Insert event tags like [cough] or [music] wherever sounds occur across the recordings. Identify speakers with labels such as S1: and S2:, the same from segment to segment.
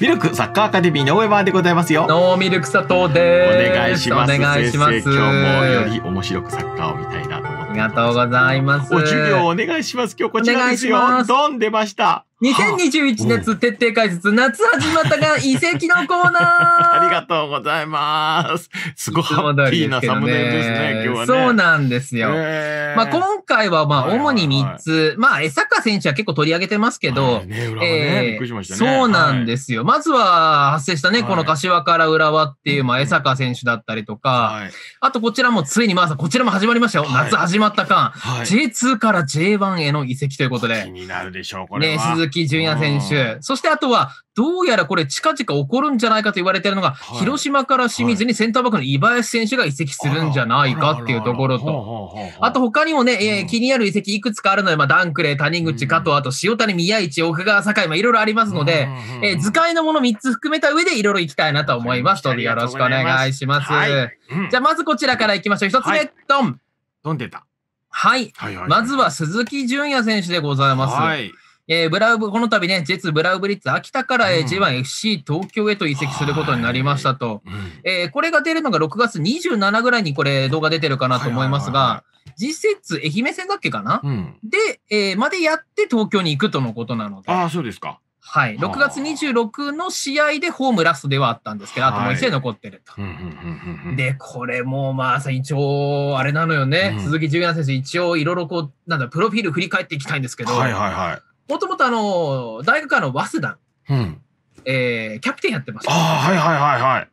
S1: ミルクサッカーアカデミーの上場ーでございますよ。ノーミルク佐藤でお願いします。お願いします。今日もより
S2: 面白くサッカーを見たいなと思って。ありがとうございます。お授業お
S1: 願いします。今日こちらですよ。ドン出ました。2021年徹底解説、夏始まったが遺跡のコーナー
S2: [laughs] ありがとうございます。すごいハッピーなサムネイルですね、今日はね。そう
S1: なんですよ。えー、まあ、今回はまあ主に3つ、はいはいはい、まあ、江坂選手は結構取り上げてますけど、はいねねえーね、そうなんですよ。はい、まずは発生したね、この柏から浦和っていう、まあ、江坂選手だったりとか、はい、あとこちらもついにまあこちらも始まりましたよ。夏始まった間、はい、J2 から J1 への移籍ということで。気になるでしょう、これは。ね、鈴木純也選手、そしてあとは、どうやらこれ近々起こるんじゃないかと言われてるのが、はい、広島から清水にセンターバックの井林選手が移籍するんじゃないかっていうところと、あと他にもね、えー、気になる移籍いくつかあるので、まあ、ダンクレー、谷口、加藤、あと塩谷、宮市、奥川、酒井、まあ、いろいろありますので、えー、図解のもの3つ含めた上でいろいろ行きたいなと思います。どうぞよろしくお願いします。はいうん、じゃあまずこちらからいきましょう。1つ目、ドン。ドン出た。はい。まずは鈴木純也選手でございます。はい。えー、ブラウブこの度ね、j ツ・ブラウブリッツ秋田から J1FC 東京へと移籍することになりましたと、えー、これが出るのが6月27ぐらいにこれ動画出てるかなと思いますが、次節、愛媛戦だっけかな、うん、で、えー、までやって東京に行くとのことなので。ああ、そうですか。はい、6月26の試合でホームラストではあったんですけど、あともう1試残ってると、で、これもまあ、一応、あれなのよね、うん、鈴木純也選手、一応いろいろこう、なんだ、プロフィール振り返っていきたいんですけど、はいはいはい、もともとあの、大学の、早稲田、うんえー、キャプテンやってました。ああ、はいはいはいはい。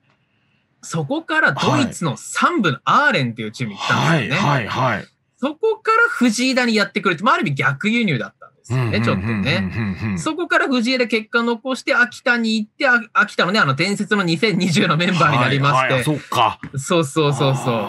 S1: そこからドイツの3部のアーレンっていうチームに行ったんですよね。はいはいはい。そこから藤井田にやってくるて、まあ、ある意味逆輸入だったんですよね、ちょっとね。そこから藤枝結果残して、秋田に行って、秋田のね、あの伝説の2020のメンバーになりまして。はいはい、そっか。そうそうそうそう。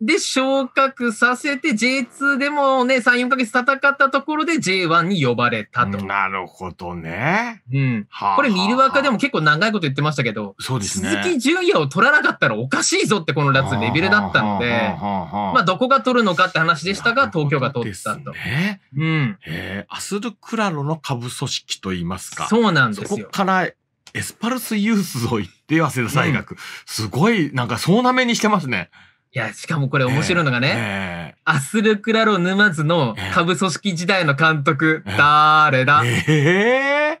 S1: で、昇格させて J2 でもね、3、4ヶ月戦ったところで J1 に呼ばれたと。なるほどね。
S2: うん。はあはあ、これ、
S1: ミルワカでも結構長いこと言ってましたけど、そうですね。鈴木純也を取らなかったらおかしいぞって、このラツレベルだったので、まあ、どこが取るのかって話でしたが、東京が取ったと。ね、うん。
S2: えー、アスルクラロの下部組織といいますか。そうなんですよ。そこからエスパルスユースを行って、早稲田大学、うん。すごい、なんか、そうなめにしてますね。
S1: いや、しかもこれ面白いのがね、えー、アスルクラロ沼津の下部組織時代の監督、えー、誰だえー、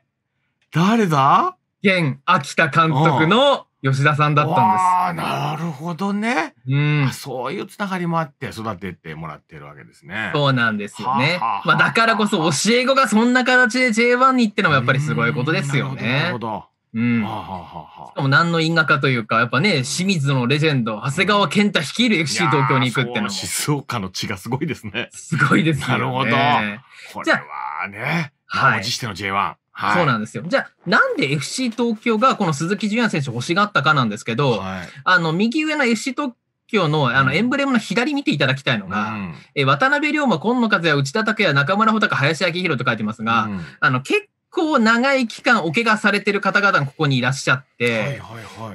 S1: 誰だ現
S2: 秋田監督の吉田さんだったんです。ああ、なるほどね。うん。そういうつながりもあって育ててもらってるわけですね。そうなんですよね。ははまあだか
S1: らこそ教え子がそんな形で J1 に行ってのもやっぱりすごいことですよね。なるほど。うん。しかも何の因果かというか、やっぱね、清水のレジェンド、長谷川健太率いる FC 東京に行くってのも。静岡の血がすごいですね。すごいですね。なるほど。これはね、はい。しての J1。はい、そうなんですよ。じゃあ、なんで FC 東京がこの鈴木純也選手欲しがったかなんですけど、はい、あの、右上の FC 東京のあのエンブレムの左見ていただきたいのが、うん、え渡辺龍馬、今野和也、内田拓也、中村穂高、林明宏と書いてますが、うん、あの結構長い期間お怪我されてる方々がここにいらっしゃって、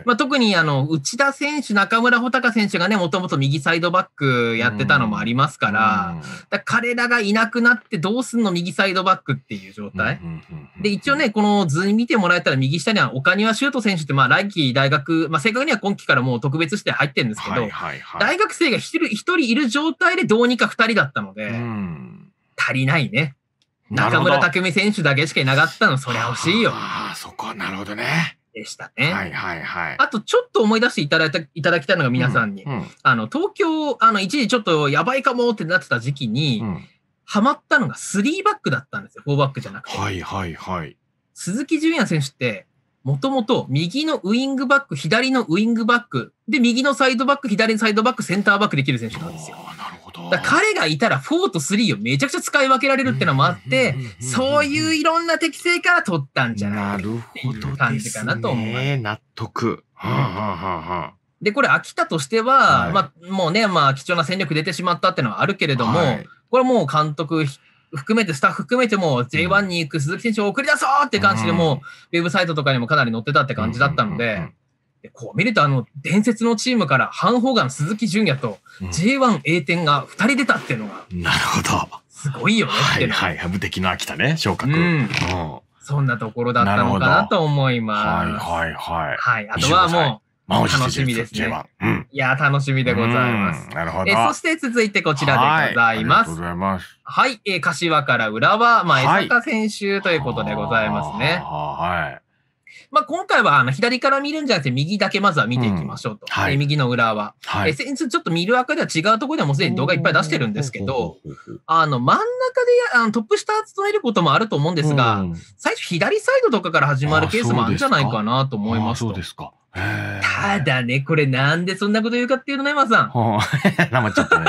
S1: まあ、特にあの内田選手、中村穂高選手がね、もともと右サイドバックやってたのもありますから、だから彼らがいなくなってどうすんの右サイドバックっていう状態。で、一応ね、この図に見てもらえたら右下には岡庭修斗選手って、まあ、来季大学、まあ、正確には今季からもう特別して入ってるんですけど、大学生が一人いる状態でどうにか二人だったので、足りないね。中村匠海選手だけしかいなかったの、そりゃ惜しいよ。ああ、そこ、なるほどね。でしたね。はいはいはい。あと、ちょっと思い出していただいた、いただきたいのが皆さんに、うんうん、あの、東京、あの、一時ちょっとやばいかもってなってた時期に、うん、ったのが3バックだったんですよ。4バックじゃなくて。はいはいはい。鈴木純也選手って、もともと右のウイングバック、左のウイングバック、で、右のサイドバック、左のサイドバック、センターバックできる選手なんですよ。なるど。彼がいたら4と3をめちゃくちゃ使い分けられるってのもあって、そういういろんな適性から取ったんじゃないって感じかなと思います。ね、納得。はあ、はあはあで、これ、秋田としては、はい、まあ、もうね、まあ、貴重な戦力出てしまったっていうのはあるけれども、はい、これもう監督含めて、スタッフ含めても、J1 に行く鈴木選手を送り出そうって感じで、もう、ウェブサイトとかにもかなり載ってたって感じだったので、でこう見るとあの伝説のチームからハン・ホーガン、鈴木純也と J1 栄転が2人出たっていうのが、なるほどすごいよねはいはい無敵の秋田ね昇格、うん、そんなところだったのかなと思います。はいはいはい。はい、あとはもう楽しみですね。うん、いや、楽しみでございます。なるほど。えそして続いてこちらでございます。はい、す。はい、えー、柏から浦和、まあ、江坂選手ということでございますね。はい。まあ、今回はあの左から見るんじゃなくて、右だけまずは見ていきましょうと。うんはい、右の裏は。はい、先日ちょっと見る赤では違うところでもすでに動画いっぱい出してるんですけど、あの、真ん中であのトップ下集めることもあると思うんですが、うん、最初左サイドとかから始まるケースもあるんじゃないかなと思いますそうですか。ただね、これなんでそんなこと言うかっていうのね、マさ [laughs] ん。
S2: なっちゃったね。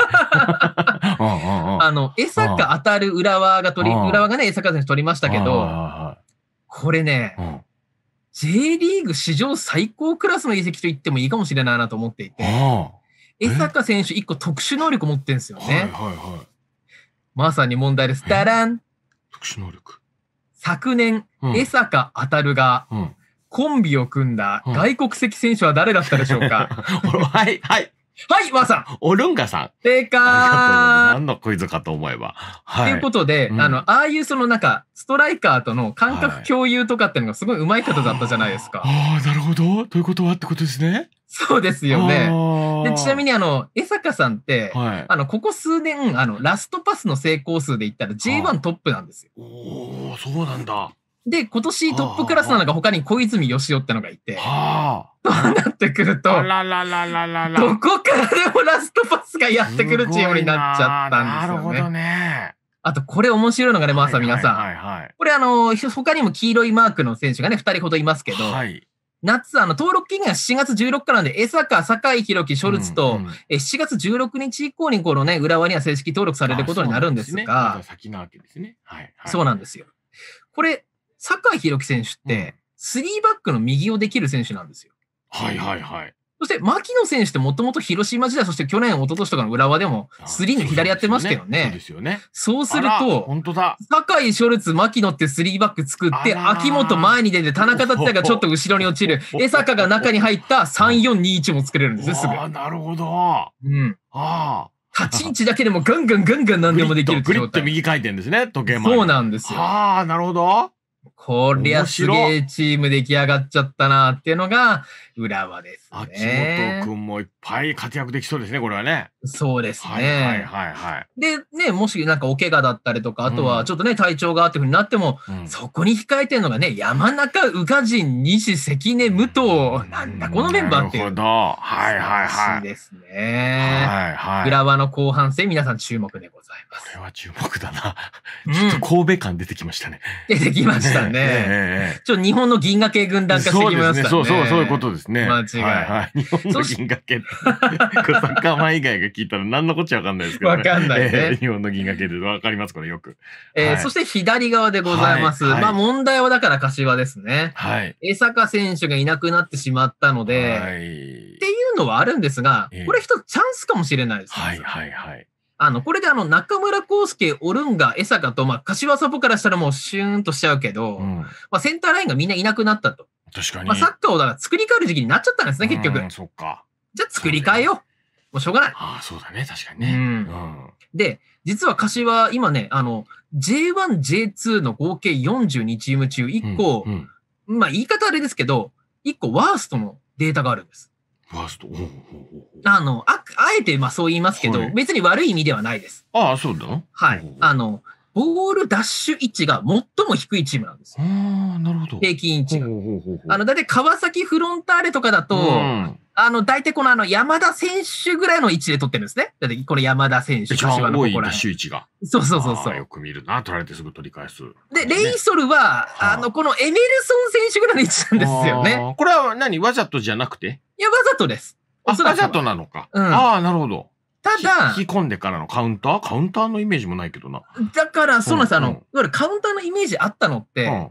S2: あの、餌坂
S1: 当たる裏側が取り、浦がね、餌坂選手取りましたけど、これね、J リーグ史上最高クラスの移籍と言ってもいいかもしれないなと思っていて、江坂選手一個特殊能力持ってるんですよね。はいはいはい。まさに問題です。ダラン特殊能力。昨年、うん、江坂当たるが、うん、コンビを組んだ外国籍選手は誰だったでしょうか、う [laughs] ん、はい、はい。はい、ーさん。おるんがさん。正解。何のクイズかと思えば。はい。ということで、うん、あの、ああいうそのなんか、ストライカーとの感覚共有とかっていうのがすごい上手い方だったじゃないですか。
S2: ああ、なるほど。ということはってことですね。そうですよね。でち
S1: なみにあの江坂さんって、はい、あのここ数年あのラストパスの成功数で言ったら g 1トップなんですよ。おおそうなんだ。で、今年トップクラスなのが他に小泉義雄ってのがいて、となってくると、どこからでもラストパスがやってくるチームになっちゃったんですよね。なるほどね。あと、これ面白いのがね、まさサ皆さん。はいこれあの、他にも黄色いマークの選手がね、2人ほどいますけど、はい、夏、あの、登録期限が7月16日なんで、江坂、酒井宏樹、ショルツと、え7月16日以降にこのね、浦和には正式登録されることになるんですが、
S2: 先なそうなんですね。は
S1: い、そうなんですよ。これ、坂井宏樹選手って、3バックの右をできる選手なんですよ。はいはいはい。そして、牧野選手ってもともと広島時代、そして去年、一昨年とかの浦和でも、3の左やってましたよね。そうですよね。そうすると、本当だ。井ショルツ、牧野って3バック作って、秋元前に出て、田中達也がちょっと後ろに落ちる、江坂が中に入った3421も作れるんですすぐ。あ
S2: あ、なるほど。うん。
S1: ああ。立ち位置だけでもガンガンガンガン何でもできるって状態。グリッと右回転ですね、時計も。そうなんですよ。ああ、なるほど。こりゃすげえチーム出来上がっちゃったなっていうのが浦和ですね。秋元君もいっぱい活躍できそうですね、これはね。そうですね。はいはいはい、はい、で、ね、もしなんかお怪我だったりとか、あとはちょっとね、体調があっていうふうになっても、うん、そこに控えてるのがね、山中、宇賀神、西、関根、武藤、なんだこのメンバーっていう。なるほど。はいはいはい。ですね。はいはい。浦和の後半戦、皆さん注目でございます。これは注目だな。ちょっ
S2: と神戸感出てきましたね。出てきましたよね。ちょ
S1: っと日本の銀河系軍団化してきましたね。そうそうそういうことですね。間違い。はい日本の銀河系。サッカマ以
S2: 外が聞いたら何のこっちゃわかんないですけど、わかんないね、日本の銀河系でわかりますこれよく。えそ
S1: して左側でございます。まあ問題はだから柏ですね。はい。江坂選手がいなくなってしまったので、はい、っていうのはあるんですが、これ一つチャンスかもしれないですね。はいはいはい。あの、これであの、中村康介、オルンガ、江坂と、まあ、柏サポからしたらもうシューンとしちゃうけど、うん、まあ、センターラインがみんないなくなったと。確かに。まあ、サッカーをだから作り変える時期になっちゃったんですね、結局。そっか。じゃあ作り変えよう。もうしょうがない。ああ、そうだ
S2: ね、確かにね。うん。
S1: うん、で、実は柏、今ね、あの、J1、J2 の合計42チーム中1個、うんうん、まあ、言い方あれですけど、1個ワーストのデータがあるんです。ファースト。あの、あ、あえて、まあそう言いますけど、はい、別に悪い意味ではないです。ああ、そうだ。はい。あの、ボールダッシュ位置が最も低いチームなんですよ。ああ、なるほど。平均位置が。あの、だって川崎フロンターレとかだと、うんあの、大体このあの、山田選手ぐらいの位置で取ってるんですね。だって、この山田選手、柏の多いんだ、周知が。そうそうそうそう。よく
S2: 見るな、取られてすぐ取り返す。
S1: で、レイソルは、あ、の、このエメルソン選手ぐらいの位置なんですよ
S2: ね。これは何わざとじゃなくていや、わざとです。わざとなのか。うん、ああ、なるほど。ただ、引き込んでからのカウンターカウンターのイメージもないけどな。
S1: だから、そうなんです。あの、いわゆるカウンターのイメージあったのって、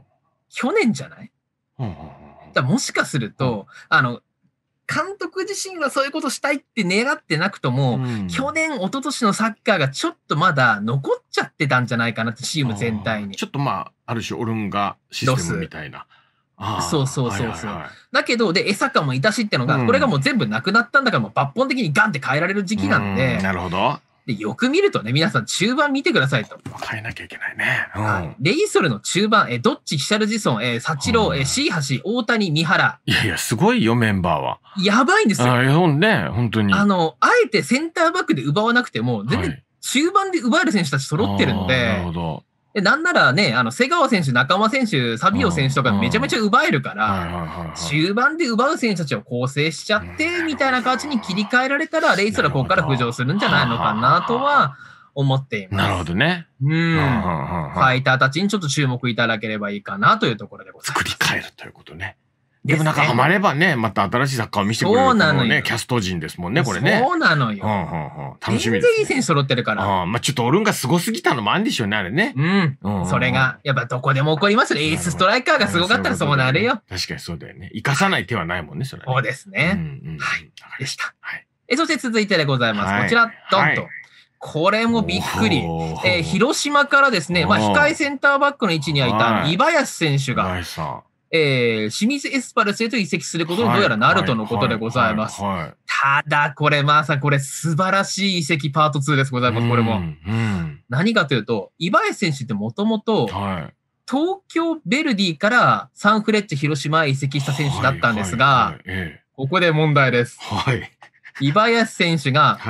S1: 去年じゃない、うんうん、だもしかすると、あの、監督自身はそういうことしたいって願ってなくとも、うん、去年、一昨年のサッカーがちょっとまだ残っちゃってたんじゃないかなって、チーム全体に。ちょっとまあ、ある種、オルンガシステムみたいな。
S2: そうそうそうそう、
S1: だけど、で、江坂もいたしってのが、うん、これがもう全部なくなったんだから、抜本的にガンって変えられる時期なんで、うん、なるほど。でよく見るとね、皆さん中盤見てくださいと。変えなきゃいけないね。うんはい、レイソルの中盤、えどっち、ヒシャルジソン、えサチロー、えシーハシ、大谷、三原。
S2: いやいや、すごいよ、メンバーは。
S1: やばいんです
S2: よ。あ、ね、本当に。あ
S1: の、あえてセンターバックで奪わなくても、全然中盤で奪える選手たち揃ってるんで、はい、なるほど。で、なんならね、あの、瀬川選手、中間選手、サビオ選手とかめちゃめちゃ奪えるか
S2: ら、
S1: 終盤で奪う選手たちを構成しちゃって、みたいな形に切り替えられたら、レイスらここから浮上するんじゃないのかなとは思っています。なるほどね。うん。ファイターたちにちょっと注目いただければいいかなというところでございます。作り変えるということね。でもなんかハマ
S2: ればね、また新しい作家を見せてくれる、そうなのね、キャスト陣ですもんね、これね。そうなのよ。ん楽しみです、全然いい選手揃ってるから。まあちょっとオルンが凄すぎたのもあるんでしょうね、あれね。うん。うん、それが、
S1: やっぱどこでも起こりますよ。エースストライカーがすごかったらそうなるよ。確かにそうだよね。生かさない手はないもんね、それ、そうですね。はい。でした。はい。え、そして続いてでございます。こちら、ドンと。これもびっくり。え広島からですね、まあ、控えセンターバックの位置にはいた、岩ス選手が、えー、清水エスパルスへと移籍することにどうやらなるとのことでございます。ただ、これ、まあさん、これ素晴らしい移籍パート2です、ございます、これも。何かというと、岩江選手ってもともと、東京ベルディからサンフレッチェ広島へ移籍した選手だったんですが、ここで問題です。はい。岩谷選手が、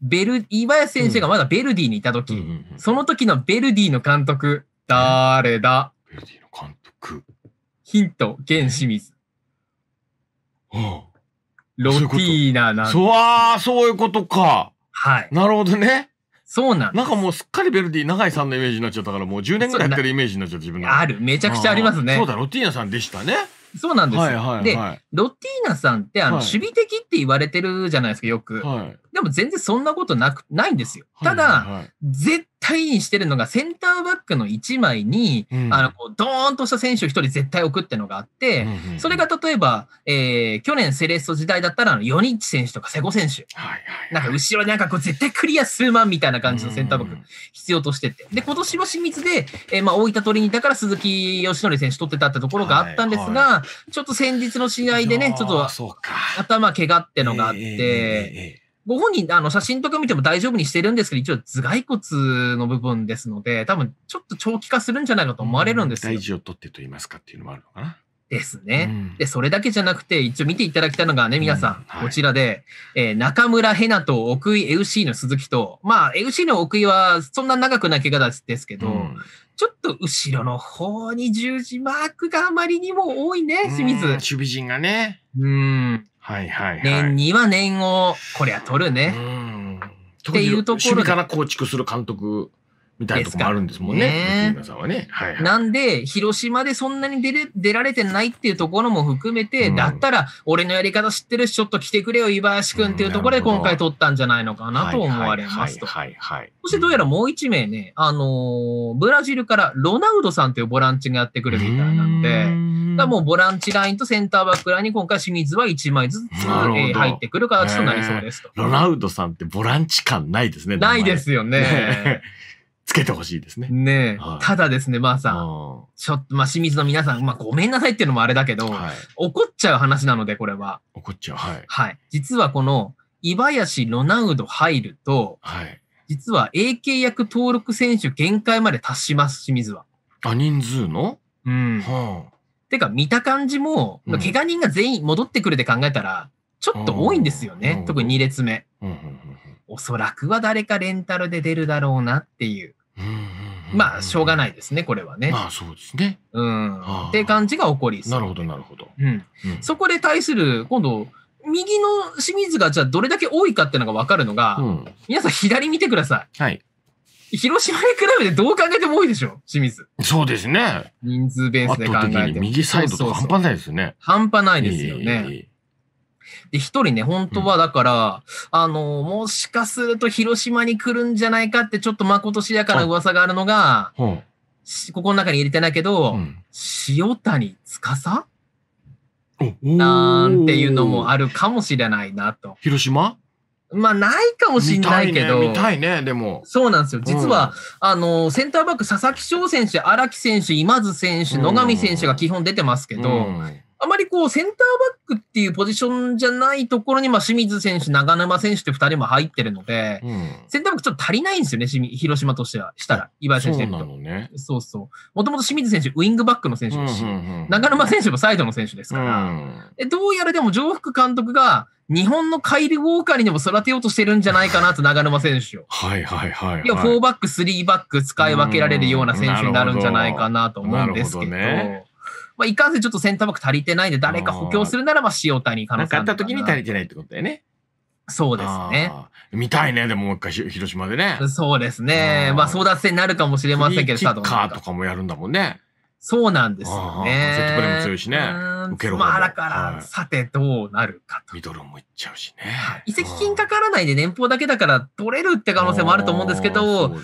S1: ベル、岩谷選手がまだベルディにいた時、その時のベルディの監督、誰だベルディの監督。ヒント、源清水。
S2: はあ、ロティーナなんそう、あそういうことか。はい。なるほどね。そうなんなんかもうすっかりベルディ、永井さんのイメージになっちゃったから、もう10年ぐらいやってるイ
S1: メージになっちゃった自分ある。めちゃくちゃありますね。そうだ、ロティーナさんでしたね。そうなんですよ。はいはいはい、で、ロティーナさんって、あの、守備的って言われてるじゃないですか、よく。はい、でも全然そんなことなく、ないんですよ。ただ、はいはいはい、絶対にしてるのがセンターバックの1枚に、うん、あのこうドーンとした選手を1人絶対置くってのがあって、うんうん、それが例えば、えー、去年セレッソ時代だったらヨニッチ選手とか瀬古選手、はいなんか後ろになんかこう絶対クリア数万みたいな感じのセンターバック必要としてて、で今年は清水で、えー、まあ、大分取りにいたから鈴木義則選手取ってたってところがあったんですが、はいはい、ちょっと先日の試合でねちょっと頭怪我ってのがあって。えーえーご本人、あの、写真とか見ても大丈夫にしてるんですけど、一応頭蓋骨の部分ですので、多分ちょっと長期化するんじゃないのと思われるんですよ。大事を取ってと言いますかっていうのもあるのかな。ですね、うん、で、それだけじゃなくて、一応見ていただきたいのがね、皆さん、うんはい、こちらで、えー、中村ヘナと奥井シーの鈴木と、まあ、エウシーの奥井はそんな長くない怪我ですけど、うん、ちょっと後ろの方に十字マークがあまりにも多いね、清水。守備陣がね。
S2: うん。
S1: はいはいはい、年には年をこりゃ取るね。うんっていうところ。守から
S2: 構築する監督。みたいなとこもあるんですもんね。ねさんはね、はいはい、なん
S1: で、広島でそんなに出れ出られてないっていうところも含めて、うん、だったら、俺のやり方知ってるし、ちょっと来てくれよ、岩橋んっていうところで今回取ったんじゃないのかなと思われますと。そしてどうやらもう一名ね、あのー、ブラジルからロナウドさんというボランチがやってくるみたいなので、だもうボランチラインとセンターバックラインに今回清水は1枚ずつ、入ってくる形となりそうですと、ロナ
S2: ウドさんってボ
S1: ランチ感ないですね。ないですよねつけてほしいですね。ねえ、はい、ただですね、まあさん、ちょっと、まあ清水の皆さん、まあごめんなさいっていうのもあれだけど、はい、怒っちゃう話なので、これは。怒っちゃう、はい。はい。実はこの、イバヤシ、ロナウド入ると、はい。実は A 契約登録選手限界まで達します、清水は。あ、人数のうん。はあ。てか、見た感じも、怪我人が全員戻ってくるって考えたら、ちょっと多いんですよね。特に2列目。おそらくは誰かレンタルで出るだろうなっていう。まあ、しょうがないですね、これはね。まあ、そうですね。うん。って感じが起こりなるほど、なるほど。うん。そこで対する、今度、右の清水がじゃあどれだけ多いかってのが分かるのが、うん、皆さん左見てください。はい。広島に比べてどう考えても多いでしょ、清水。そうですね。人数ベースで考えても。右サイドとか半端ないですよね。半端ないですよね。で、一人ね、本当はだから、うん、あの、もしかすると広島に来るんじゃないかって、ちょっとまことしやかな噂があるのが、ここの中に入れてないけど、うん、塩谷司なんていうのもあるかもしれないなと。広島まあ、ないかもしれないけど。見たいね、いねでも。そうなんですよ。実は、あの、センターバック、佐々木翔選手、荒木選手、今津選手、野上選手が基本出てますけど、あまりこう、センターバックっていうポジションじゃないところに、まあ、清水選手、長沼選手って2人も入ってるので、うん、センターバックちょっと足りないんですよね、広島としては、したら、岩井選手そうなのね。そうそう。もともと清水選手、ウイングバックの選手ですし、長沼選手もサイドの選手ですから、うん、どうやらでも、上福監督が、日本のカイル・ウォーカーにでも育てようとしてるんじゃないかなと、長沼選手を。はいはいはい、はい。いや、4バック、3バック使い分けられるような選手になるんじゃないかなと思うんですけど。うんまあ、いかんせんちょっとセンターバック足りてないんで、誰か補強するならば塩谷かな。なかった時に足りてないってことだよね。そうですね。見たいね、でももう一回広島でね。そうですね。あまあ争奪戦になるかもしれませんけど、さ、どカーとかもやるんだもんね。そうなんですよね。セットプレーも強いしね。受けるまあ、だから、はい、さてどうなるかと。ミドルもいっちゃうしね。移籍金かからないで年俸だけだから取れるって可能性もあると思うんですけど、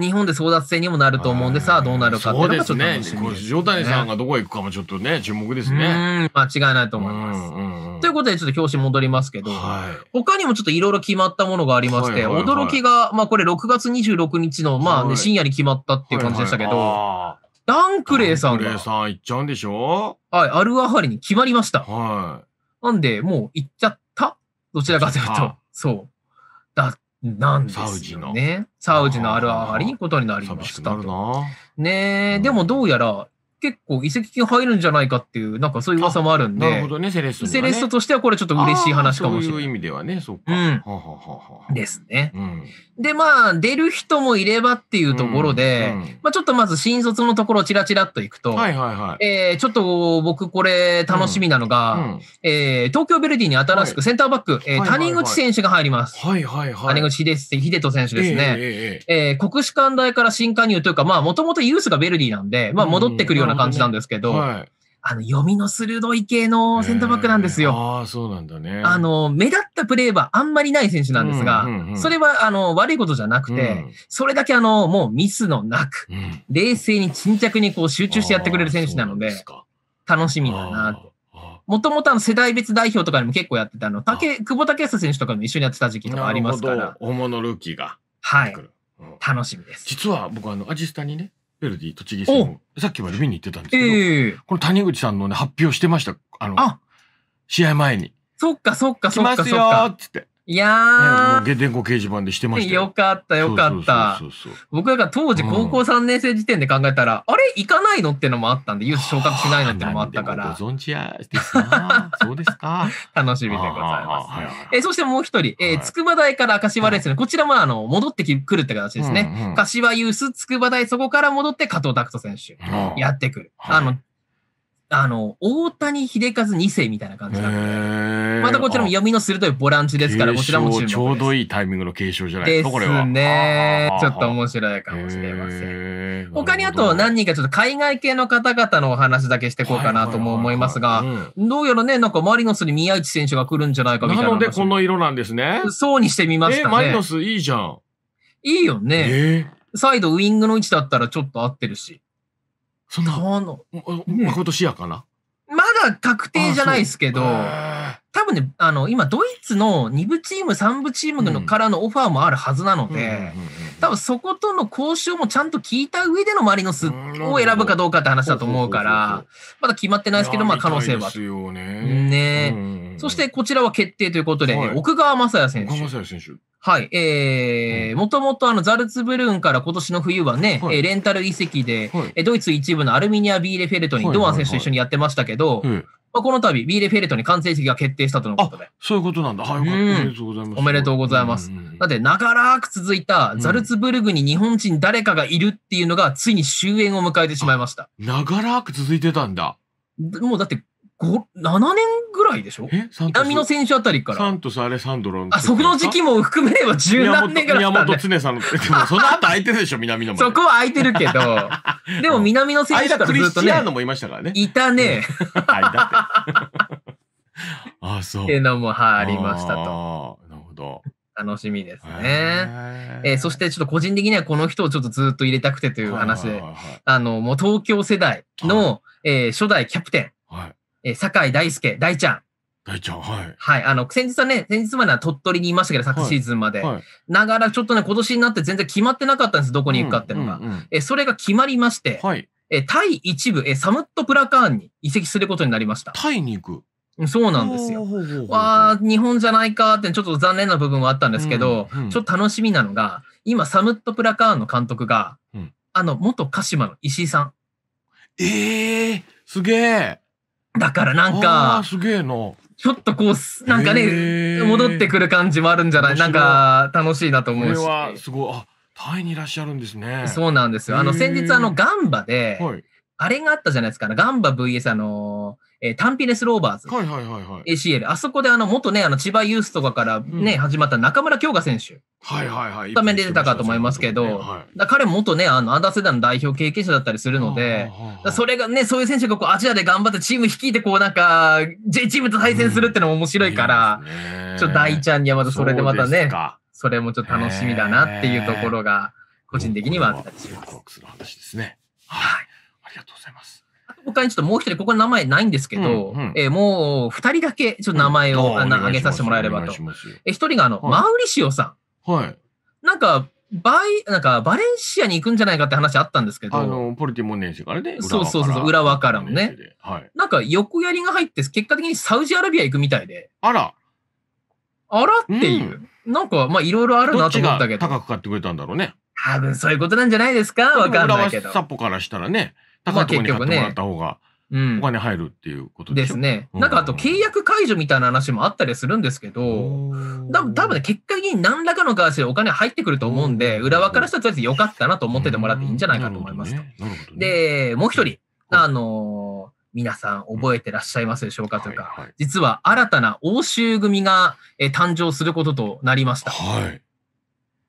S1: 日本で争奪戦にもなると思うんでさ、どうなるかっていうのがちょっと楽しみです、ね。塩谷さんがどこへ行くかもちょっとね、注目ですね。間違いないと思います。ということで、ちょっと表紙戻りますけど、はい、他にもちょっといろいろ決まったものがありまして、驚きが、まあこれ6月26日の、まあね、深夜に決まったっていう感じでしたけど、ダンクレーさんが。ンクレーさん行っちゃうんでしょはい、アルアハリに決まりました。はい。なんで、もう行っちゃったどちらかというと。そう。だ、なんですよね。サウジの。ね。サウジのアルアハリにことになりましたねでもどうやら結構移籍金入るんじゃないかっていう、なんかそういう噂もあるんで。なるほどね、セレッソ、ね、セレッソとしてはこれちょっと嬉しい話かもしれない。そう
S2: いう意味ではね、そっか。
S1: うん。はははですね、うん、で、まあ、出る人もいればっていうところで、うんうん、まあちょっとまず新卒のところをチラチラっと行くと、はいはいはい。えー、ちょっと僕これ楽しみなのが、うん、えー、東京ベルディに新しくセンターバック、はえ谷口選手が入ります。はいはいはい。谷口秀秀人選手ですね。えー、えー、えー、国士舘大から新加入というか、まあもともとユースがベルディなんで、まあ戻ってくるような感じなんですけど、あの、読みの鋭い系のセンターバックなんですよ。ああ、そうなんだね。あの、目立ったプレーはあんまりない選手なんですが、うんうんうん、それは、あの、悪いことじゃなくて、うん、それだけ、あの、もうミスのなく、うん、冷静に沈着にこう集中してやってくれる選手なので、で楽しみだなと。もともと世代別代表とかにも結構やってたあの、竹、久保建英選手とかも一緒にやってた時期とかありますから。本物ルーキーが。はい。楽しみです。実は僕あの、アジスタにね、
S2: ベルディ栃木戦をさっきまで見に行ってたんですけど、えー、この谷口さんのね、発表してました。あの、あ試合前に。そ
S1: っかそっかそっか。来ますよーっつって。いやー、
S2: ね、電光掲示
S1: 板でしてましたよ。よかった、よかった。僕だから当時高校3年生時点で考えたら、うん、あれ行かないのってのもあったんで、ユース昇格しないのってのもあったから。ご存知やですな。そうですか。[laughs] 楽しみでございます。えー、そしてもう一人、えー、筑波大から柏レッスン、はい、こちらもあの、戻ってくるって形ですね。うんうん、柏ユース、筑波大、そこから戻って加藤拓人選手、やってくる。あの、あの、大谷秀和2世みたいな感じだった。またこちらも読みの鋭いボランチですから、こちらも注目ちょうどいいタイミングの継
S2: 承じゃないですか、これは。ですね。ちょっと面白い
S1: かもしれません。他にあと何人かちょっと海外系の方々のお話だけしていこうかなとも思いますが、どうやらね、なんかマリノスに宮内選手が来るんじゃないかみたいな。なのでこの色なんですね。そうにしてみましたね。えマリノスいいじゃん。いいよね。えー、サイドウイングの位置だったらちょっと合ってるし。そんな、の、まことしやかな。確定じゃないですけど、多分ね、あの、今、ドイツの2部チーム、3部チームのからのオファーもあるはずなので、うんうんうんうん多分そことの交渉もちゃんと聞いた上でのマリノスを選ぶかどうかって話だと思うから、まだ決まってないですけど、まあ可能性は。ですよね。ね、そしてこちらは決定ということで、ねはい、奥川雅也選手。奥川雅也選手。はい、えー、もともとあの、ザルツブルンから今年の冬はね、はい、レンタル移籍で、はい、ドイツ一部のアルミニア・ビーレフェルトに堂安選手と一緒にやってましたけど、まあ、この度、ビーレフェレトに完成式が決定したとのことで。そういうことなんだ。はい、おめでとうございます。おめでとうございます。だって、長らく続いたザルツブルグに日本人誰かがいるっていうのが、ついに終焉を迎えてしまいました。長らく続いてたんだ。もうだって7年ぐらいでしょ
S2: 南野選手あたりから。サントス、あれ、サンドロン。あ、そこの時期も含めれば十何年ぐらい、ね、宮本常さんの、[laughs] でもその後空いてるでしょ、南も。そこは空いてるけど、
S1: [laughs] でも南野選手だからずっとね。クリスチアーノもいましたからね。いたね。あ、い [laughs] あ、そう。っていうのも、はありましたと。なるほど。楽しみですね。えー、そしてちょっと個人的にはこの人をちょっとずっと入れたくてという話で、あの、もう東京世代の、はえー、初代キャプテン、えー、酒井大輔、大ちゃん。大ちゃん、はい。はい、あの、先日はね、先日までは鳥取にいましたけど、昨シーズンまで。はい、ながら、ちょっとね、今年になって全然決まってなかったんです、どこに行くかっていうのが。うんうんうん、えー、それが決まりまして、はい。えー、タイ一部、えー、サムットプラカーンに移籍することになりました。タイに行くそうなんですよ。わあ、日本じゃないかってちょっと残念な部分はあったんですけど、うんうん、ちょっと楽しみなのが、今、サムットプラカーンの監督が、うん、あの、元鹿島の石井さん。ええー、すげえ。だからなんか、すげえの。ちょっとこう、なんかね、戻ってくる感じもあるんじゃないなんか、楽しいなと思うし。これは、
S2: すごい。あ、タイにいらっしゃるんですね。そうなんですよ。あの、先日あの、ガ
S1: ンバで、はい、あれがあったじゃないですか、ね、ガンバ VS あのー、えー、タンピネス・ローバーズ。はいはいはいはい。ACL。あそこであの、元ね、あの、千葉ユースとかからね、うん、始まった中村京香選手。
S2: はいはいは
S1: い。スタメンで出たかと思いますけど、はい、だ彼元ね、あの、アンダーセダン代表経験者だったりするので、それがね、そういう選手がこう、アジアで頑張ってチーム率いて、こうなんか、J チームと対戦するってのも面白いから、うん、ちょっと大ちゃんにはまたそれでまたね、それもちょっと楽しみだなっていうところが、個人的にはあったりします。ね。はい。りがとうございます。他にちょっともう一人、ここ名前ないんですけど、うんうん、えー、もう二人だけちょっと名前を、うん、挙げさせてもらえればと。え一人があの、はい、マウリシオさん。はい。なんか、バイ、なんか、バレンシアに行くんじゃないかって話あったんですけど。あの、ポルティモネージからね。そうそうそう、浦和からもね。はい。なんか、横やりが入って、結果的にサウジアラビア行くみたいで。あら。あらっていう。うん、なんか、まあ、いろいろある
S2: なと思ったけど。ど高く買ってくれたんだろうね。多分そういうことなんじゃないですかわかんないけど。和サポからしたら
S1: ね。高いところに買ってもらった方が、お金入るっていうことですね。なんかあと契約解除みたいな話もあったりするんですけど、多分多分ね、結果的に何らかの形でお金入ってくると思うんで、裏分からしたらとりあえず良かったなと思っててもらっていいんじゃないかと思いますと。ねね、で、もう一人、あのー、皆さん覚えてらっしゃいますでしょうかというか、はいはい、実は新たな欧州組が、え誕生することとなりました。はい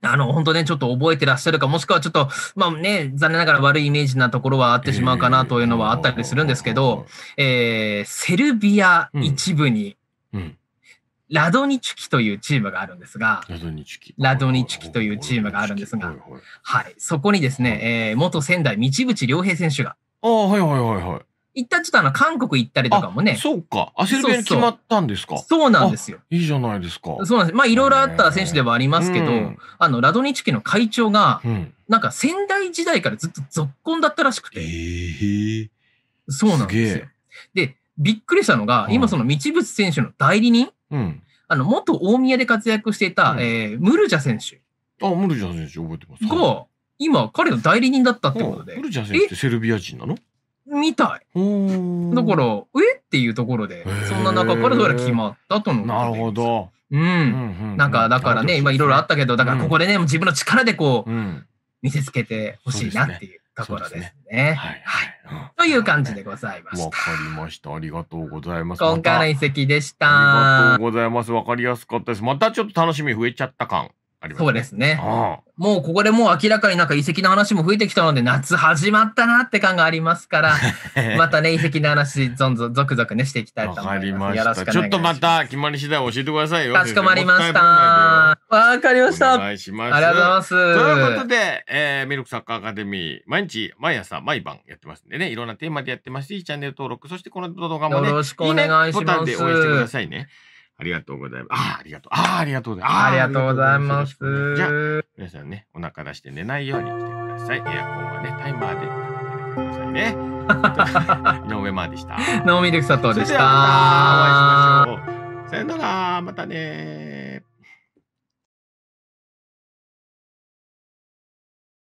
S1: あの、本当ね、ちょっと覚えてらっしゃるか、もしくはちょっと、まあね、残念ながら悪いイメージなところはあってしまうかなというのはあったりするんですけど、えー、セルビア一部に、ラドニチュキというチームがあるんですが、ラドニチュキ。ラドニチュキというチームがあるんですが、はい、そこにですね、えー、元仙台、道淵良平選手が、ああ、はいはいはいはい。一旦ちょっとあの、韓国行ったりとかもね。そうか。アセルに決まったんですかそうなんですよ。
S2: いいじゃないですか。そ
S1: うなんです。まあ、いろいろあった選手ではありますけど、うん、あの、ラドニチケの会長が、うん、なんか仙台時代からずっと続婚だったらしくて。えー、そうなんですよ。で、びっくりしたのが、うん、今その道淵選手の代理人、あの、元大宮で活躍していた、うん、えー、ムルジャ選手。あ、ムルジャ選手覚えてます。が、今、彼の代理人だったってことで。ムルジャ選手ってセルビア人なのみたい。だから、上っていうところで、そんな中からどうやら決まったとのなるほど。うん。なんか、だからね、今いろいろあったけど、だからここでね、自分の力でこう、見せつけてほしいなっていうところですね。はい。という感じでございました。わかりました。ありがとうございます。今回の遺跡でした。ありがとうご
S2: ざいます。わかりやすかったです。またちょっと楽しみ増えちゃった感。
S1: ありますね。そうですね。もうここでもう明らかになんか遺跡の話も増えてきたので、夏始まったなって感がありますから、[laughs] またね、遺跡の話、どんどん続々ね、していきたいと思います。わかりました。しちょっ
S2: とまた決まり次第教えてくださいよ。かしこまりました。
S1: わかりました。お願い
S2: します。ありがとうございます。ということで、えー、ミルクサッカーアカデミー、毎日、毎朝、毎晩やってますんでね、いろんなテーマでやってますし、チャンネル登録、そしてこの動画もね、よろしくお願いします。いいねボタンで応援してくださいね。ありがとうございます。ああ、りがとう。ああ、りがとうございます。ありがとうございます。じゃあ、皆さんね、お腹出して寝ないようにしてください。エアコンはね、タイマーでかけてくださいね。[laughs] 井上までした。ノーミルク佐藤でした。お会いしましょう。さよなら、またね